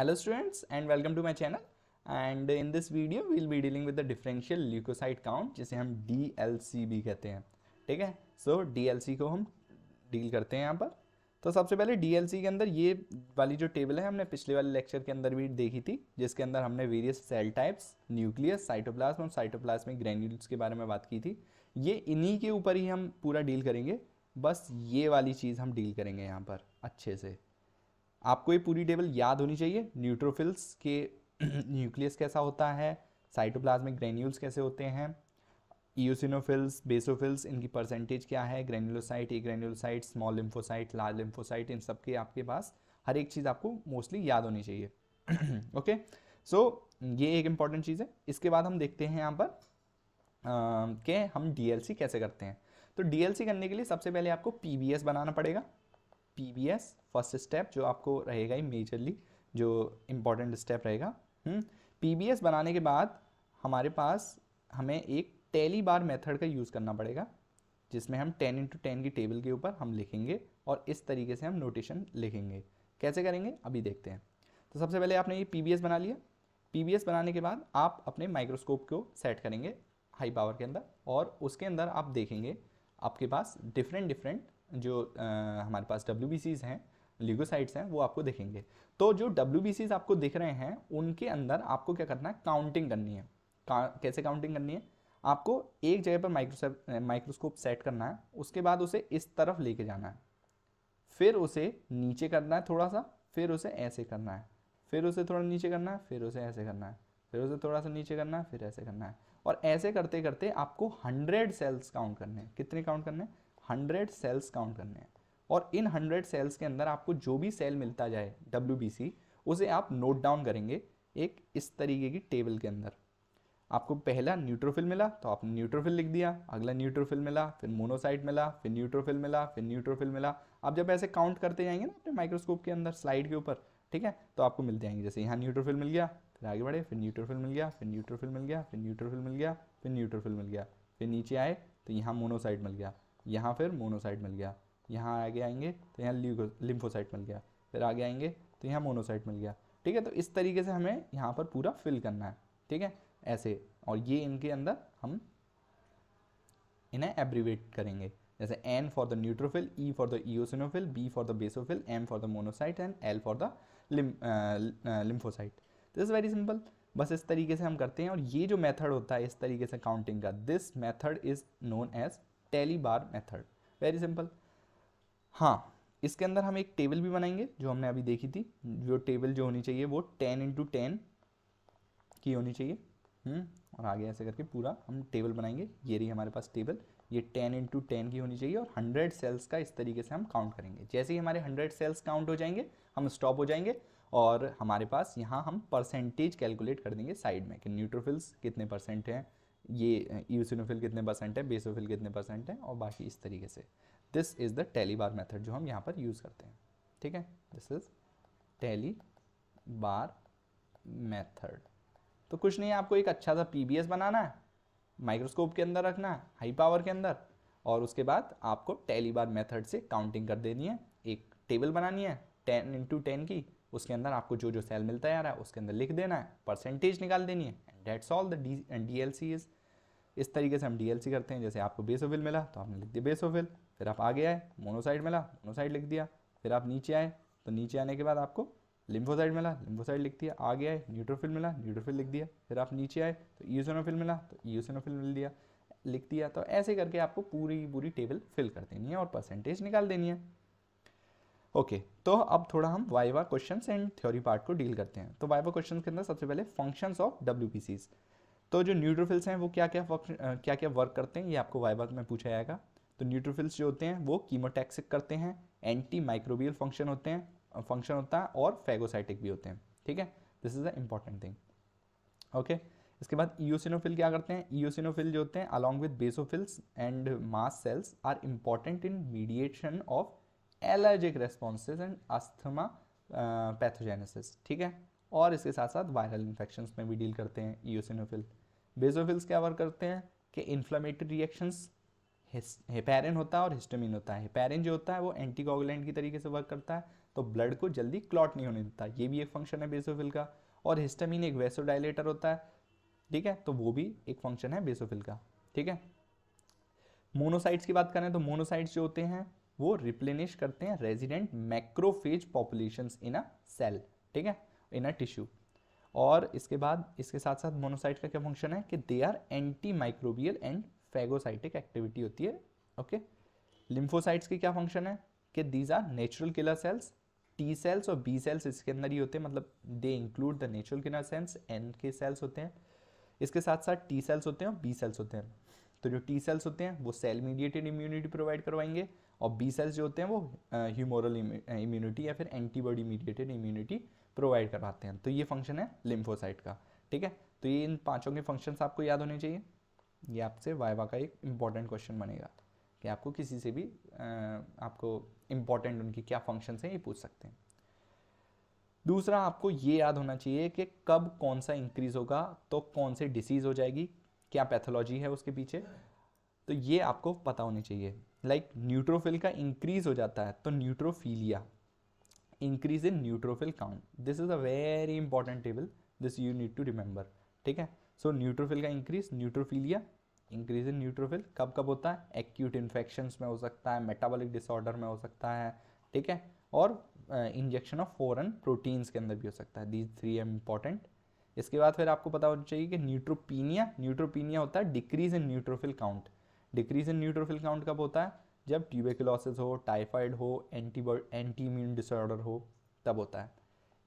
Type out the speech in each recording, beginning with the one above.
Hello students and welcome to my channel and in this video we'll be dealing with the differential leukocyte count जिसे हम DLC भी कहते हैं ठीक है सो so, DLC को हम डील करते हैं यहाँ पर तो सबसे पहले DLC के अंदर ये वाली जो टेबल है हमने पिछले वाले लेक्चर के अंदर भी देखी थी जिसके अंदर हमने various cell types nucleus cytoplasm और साइटोप्लाज्मिक ग्रेन्यूल्स के बारे में बात की थी ये इन्हीं के ऊपर ही हम पूरा डील करेंगे बस ये वाली चीज़ हम डील करेंगे यहाँ पर अच्छे से आपको ये पूरी टेबल याद होनी चाहिए न्यूट्रोफिल्स के न्यूक्लियस कैसा होता है साइटोप्लाज्मिक ग्रेन्यूल्स कैसे होते हैं ईओसिनोफिल्स बेसोफिल्स इनकी परसेंटेज क्या है granulocyte agranulocyte small lymphocyte large lymphocyte इन सब के आपके पास हर एक चीज़ आपको मोस्टली याद होनी चाहिए ओके सो okay? so, ये एक इम्पॉर्टेंट चीज़ है इसके बाद हम देखते हैं यहाँ पर के हम डी कैसे करते हैं तो डी करने के लिए सबसे पहले आपको पी बनाना पड़ेगा पी फर्स्ट स्टेप जो आपको रहेगा ही मेजरली जो इम्पोर्टेंट स्टेप रहेगा पी हम्म, बनाने के बाद हमारे पास हमें एक टेली बार मेथड का यूज़ करना पड़ेगा जिसमें हम टेन इंटू टेन की टेबल के ऊपर हम लिखेंगे और इस तरीके से हम नोटेशन लिखेंगे कैसे करेंगे अभी देखते हैं तो सबसे पहले आपने ये पी बना लिया पी बनाने के बाद आप अपने माइक्रोस्कोप को सेट करेंगे हाई पावर के अंदर और उसके अंदर आप देखेंगे आपके पास डिफरेंट डिफरेंट जो आ, हमारे पास डब्ल्यू हैं लिगोसाइट्स हैं वो आपको दिखेंगे तो जो डब्ल्यू आपको दिख रहे हैं उनके अंदर आपको क्या करना है काउंटिंग करनी है का, कैसे काउंटिंग करनी है आपको एक जगह पर माइक्रोस्कोप सेट करना है उसके बाद उसे इस तरफ लेके जाना है फिर उसे नीचे करना है थोड़ा सा फिर उसे ऐसे करना है फिर उसे थोड़ा नीचे करना है फिर उसे ऐसे करना है फिर उसे थोड़ा सा नीचे करना है फिर ऐसे करना है और ऐसे करते करते आपको हंड्रेड सेल्स काउंट करने हैं कितने काउंट करने हैं हंड्रेड सेल्स काउंट करने हैं और इन हंड्रेड सेल्स के अंदर आपको जो भी सेल मिलता जाए डब्ल्यू उसे आप नोट डाउन करेंगे एक इस तरीके की टेबल के अंदर आपको पहला न्यूट्रोफिल मिला तो आपने न्यूट्रोफिल लिख दिया अगला न्यूट्रोफिल मिला फिर मोनोसाइट मिला फिर न्यूट्रोफिल मिला फिर न्यूट्रोफिल मिला आप जब ऐसे काउंट करते जाएंगे ना अपने माइक्रोस्कोप के अंदर स्लाइड के ऊपर ठीक है तो आपको मिलते जाएंगे जैसे यहाँ न्यूट्रोफिल मिल गया फिर आगे बढ़े फिर न्यूट्रोफिल मिल गया फिर न्यूट्रोफिल मिल गया फिर न्यूट्रोफिल मिल गया फिर न्यूट्रोफिल मिल गया फिर नीचे आए तो यहाँ मोनोसाइट मिल गया यहाँ फिर मोनोसाइट मिल गया यहाँ आगे आएंगे तो यहाँ लिम्फोसाइट मिल गया फिर आगे आएंगे तो यहाँ मोनोसाइट मिल गया ठीक है तो इस तरीके से हमें यहाँ पर पूरा फिल करना है ठीक है ऐसे और ये इनके अंदर हम इन्हें एब्रीवेट करेंगे जैसे N for the neutrophil E for the eosinophil B for the basophil M for the monocyte and L for the lymphocyte this is very simple बस इस तरीके से हम करते हैं और ये जो मेथड होता है इस तरीके से काउंटिंग का this method is known as tally bar method very simple हाँ इसके अंदर हम एक टेबल भी बनाएंगे जो हमने अभी देखी थी जो टेबल जो होनी चाहिए वो टेन इंटू टेन की होनी चाहिए हम्म, और आगे ऐसे करके पूरा हम टेबल बनाएंगे ये रही हमारे पास टेबल ये टेन इंटू टेन की होनी चाहिए और हंड्रेड सेल्स का इस तरीके से हम काउंट करेंगे जैसे ही हमारे हंड्रेड सेल्स काउंट हो जाएंगे हम स्टॉप हो जाएंगे और हमारे पास यहाँ हम परसेंटेज कैलकुलेट कर देंगे साइड में कि न्यूट्रोफिल्स कितने परसेंट हैं ये यूसिनोफिल कितने परसेंट है बेसोफिल कितने परसेंट है और बाकी इस तरीके से this is the tally bar method जो हम यहाँ पर यूज़ करते हैं ठीक है this is tally bar method तो कुछ नहीं आपको एक अच्छा सा पी बनाना है माइक्रोस्कोप के अंदर रखना है हाई पावर के अंदर और उसके बाद आपको टैली बार मेथड से काउंटिंग कर देनी है एक टेबल बनानी है टेन इंटू टेन की उसके अंदर आपको जो जो सेल मिलता जा रहा है उसके अंदर लिख देना है परसेंटेज निकाल देनी है and that's all the D and D L C is इस तरीके से हम डी एल सी करते हैं जैसे आपको बेसोफिल मिला तो आपने लिख दिया बेसोफिल फिर आप आगे आए मोनोसाइड मिला मोनोसाइड लिख दिया फिर आप नीचे आए तो नीचे आने के बाद आपको लिम्फोसाइड मिला लिम्फोसाइड लिख दिया आगे आए न्यूट्रोफिल मिला न्यूट्रोफिल लिख दिया फिर आप नीचे आए तो ईसोनोफिल मिला तो ईसोनोफिल मिल दिया लिख दिया तो ऐसे करके आपको पूरी पूरी टेबल फिल कर देनी है और परसेंटेज निकाल देनी है ओके okay, तो अब थोड़ा हम viva questions and theory part को डील करते हैं तो वाइवा क्वेश्चंस के अंदर सबसे पहले फंक्शंस ऑफ डब्ल्यू तो जो न्यूट्रोफिल्स हैं वो क्या क्या क्या क्या वर्क करते हैं ये आपको वाइवा में पूछा जाएगा तो न्यूट्रोफिल्स जो होते हैं वो कीमोटैक्सिक करते हैं एंटी माइक्रोबियल फंक्शन होते हैं फंक्शन होता है और फेगोसाइटिक भी होते हैं ठीक है this is a important thing okay इसके बाद ईओसिनोफिल क्या करते हैं ईओसिनोफिल जो होते हैं along with basophils and mast cells are important in mediation of allergic responses and asthma pathogenesis ठीक है और इसके साथ साथ वायरल इन्फेक्शन में भी डील करते हैं ईओसिनोफिल बेजोफिल्स क्या वर्क करते हैं कि इन्फ्लामेटरी रिएक्शंस हेपेरिन होता है और हिस्टोमिन होता है हेपेरिन जो होता है वो एंटीकोगुलेंट की तरीके से वर्क करता है तो ब्लड को जल्दी क्लॉट नहीं होने देता ये भी एक फंक्शन है बेसोफिल का और हिस्टामिन एक वेसोडाइलेटर होता है ठीक है तो वो भी एक फंक्शन है बेसोफिल का ठीक है मोनोसाइट्स की बात करें तो मोनोसाइट्स जो होते हैं वो रिप्लेनिश करते हैं resident macrophage population in a cell ठीक है इन अ टिश्यू और इसके बाद इसके साथ साथ मोनोसाइट का क्या फंक्शन है कि they are anti microbial and phagocytic activity होती है ओके लिम्फोसाइट्स की क्या फंक्शन है कि these are natural killer cells T cells और बी सेल्स इसके अंदर ही होते हैं मतलब they include the natural killer cells N K cells होते हैं इसके साथ साथ टी सेल्स होते हैं और बी सेल्स होते हैं तो जो टी सेल्स होते हैं वो सेल मीडिएटेड इम्यूनिटी प्रोवाइड करवाएंगे और बी सेल्स जो होते हैं वो ह्यूमोरल इम्यूनिटी या फिर एंटीबॉडी मीडिएटेड इम्यूनिटी प्रोवाइड करवाते हैं तो ये फंक्शन है लिम्फोसाइट का ठीक है तो ये इन पाँचों के फंक्शन आपको याद होने चाहिए ये आपसे वाइवा का एक इम्पॉर्टेंट क्वेश्चन बनेगा कि आपको किसी से भी आ, आपको इम्पॉर्टेंट उनकी क्या फंक्शन हैं ये पूछ सकते हैं दूसरा आपको ये याद होना चाहिए कि कब कौन सा इंक्रीज़ होगा तो कौन से डिसीज़ हो जाएगी क्या पैथोलॉजी है उसके पीछे तो ये आपको पता होनी चाहिए लाइक like, न्यूट्रोफिल का इंक्रीज हो जाता है तो neutrophilia increase in neutrophil count this is a very important table this you need to remember ठीक है सो न्यूट्रोफिल का increase neutrophilia increase in neutrophil कब कब होता है एक्यूट इन्फेक्शन में हो सकता है मेटाबॉलिक डिसऑर्डर में हो सकता है ठीक है और इंजेक्शन ऑफ फॉरन प्रोटीन्स के अंदर भी हो सकता है दीज थ्री एम इंपॉर्टेंट इसके बाद फिर आपको पता होना चाहिए कि न्यूट्रोपीनिया न्यूट्रोपीनिया होता है decrease in neutrophil count decrease in neutrophil count कब होता है जब ट्यूबेकुलोसिस हो टाइफाइड हो एंटीबॉडी एंटी इम्यून डिसऑर्डर हो तब होता है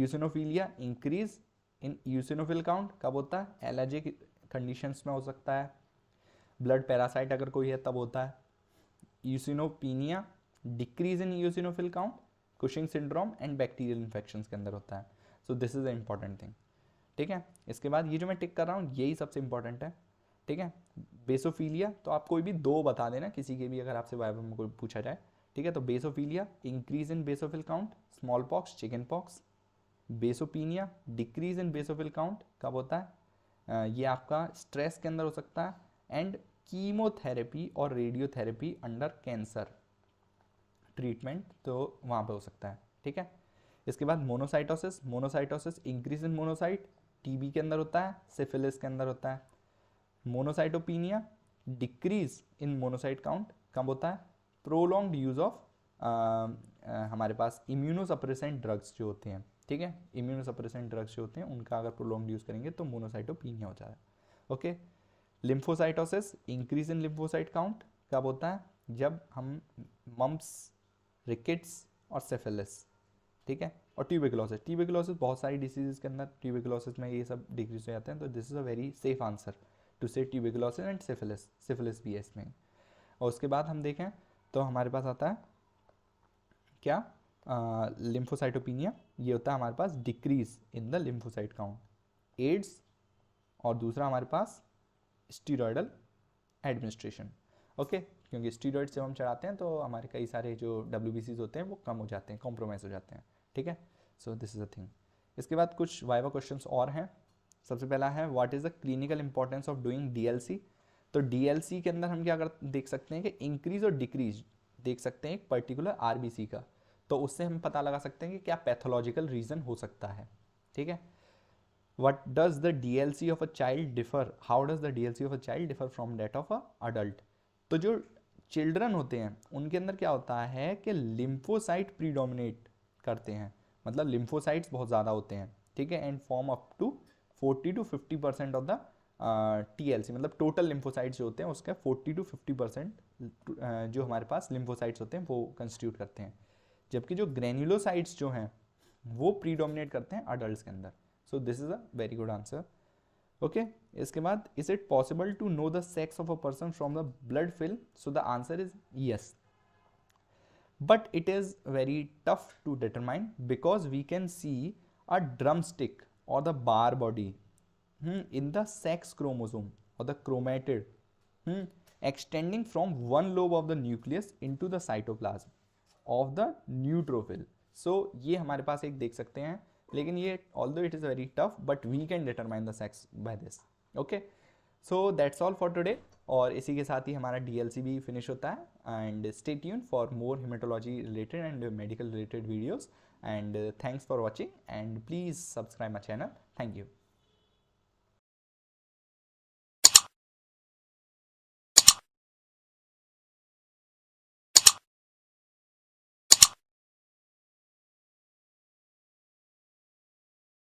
eosinophilia increase in eosinophil count कब होता है एलर्जिक कंडीशंस में हो सकता है ब्लड पैरासाइट अगर कोई है तब होता है eosinopenia decrease in eosinophil count Cushing syndrome and bacterial infection के अंदर होता है so this is a important thing ठीक है इसके बाद ये जो मैं टिक कर रहा हूँ यही सबसे इंपॉर्टेंट है ठीक है बेसोफीलिया तो आप कोई भी दो बता देना किसी के भी अगर आपसे वाइब में कोई पूछा जाए ठीक है तो basophilia increase in basophil count small pox chicken pox basopenia decrease in basophil count कब होता है ये आपका स्ट्रेस के अंदर हो सकता है एंड कीमोथेरेपी और रेडियोथेरेपी अंडर कैंसर ट्रीटमेंट तो वहाँ पे हो सकता है ठीक है इसके बाद monocytosis monocytosis increase in monocyte TB के अंदर होता है सिफिलिस के अंदर होता है monocytopenia decrease in monocyte count कब होता है प्रोलॉन्ग यूज ऑफ हमारे पास इम्यूनोसप्रेसेंट ड्रग्स जो होते हैं ठीक है इम्यूनोसप्रेसेंट ड्रग्स जो होते हैं उनका अगर प्रोलॉन्ग यूज़ करेंगे तो मोनोसाइटोपीनिया हो है okay lymphocytosis increase in lymphocyte count कब होता है जब हम मम्स रिकेट्स और सेफेलिस ठीक है और ट्यूबिकलोसिस ट्यूबिकलोसिस बहुत सारी डिसीजेज के अंदर ट्यूबिकलोसिस में ये सब डिग्रीज हो जाते हैं तो this is a very safe answer to say tuberculosis and syphilis syphilis भी है इसमें और उसके बाद हम देखें तो हमारे पास आता है क्या लिम्फोसाइटोपिनिया ये होता है हमारे पास decrease in the lymphocyte count AIDS और दूसरा हमारे पास स्टीरॉयडल एडमिनिस्ट्रेशन ओके क्योंकि स्टीरोइड जब हम चढ़ाते हैं तो हमारे कई सारे जो डब्ल्यू होते हैं वो कम हो जाते हैं कॉम्प्रोमाइज़ हो जाते हैं ठीक है so this is a thing इसके बाद कुछ वाइवा क्वेश्चन और हैं सबसे पहला है what is the clinical importance of doing D तो डी के अंदर हम क्या कर देख सकते हैं कि इंक्रीज और डिक्रीज देख सकते हैं एक पर्टिकुलर आर का तो उससे हम पता लगा सकते हैं कि क्या पैथोलॉजिकल रीज़न हो सकता है ठीक है what does the D L C of a child differ how does the D L C of a child differ from that of a adult तो जो चिल्ड्रन होते हैं उनके अंदर क्या होता है कि लिम्फोसाइट प्रीडोमिनेट करते हैं मतलब लिम्फोसाइट्स बहुत ज़्यादा होते हैं ठीक है and form up to 40 to 50 percent of the T L C मतलब टोटल लिम्फोसाइट्स जो होते हैं उसका 40 टू 50 परसेंट जो हमारे पास लिम्फोसाइट्स होते हैं वो कंस्टिट्यूट करते हैं जबकि जो ग्रेन्यूलोसाइट्स जो हैं वो प्रीडोमिनेट करते हैं अडल्ट के अंदर so this is a very good answer okay इसके बाद is it possible to know the sex of a person from the blood film so the answer is yes but it is very tough to determine because we can see a drumstick or the bar body hmm, in the sex chromosome or the chromatid hmm, extending from one lobe of the nucleus into the cytoplasm of the neutrophil so ये हमारे पास एक देख सकते हैं लेकिन ये although it is very tough but we can determine the sex by this okay so that's all for today और इसी के साथ ही हमारा डी भी फिनिश होता है and stay tuned for more haematology related and medical related videos and thanks for watching and please subscribe my channel thank you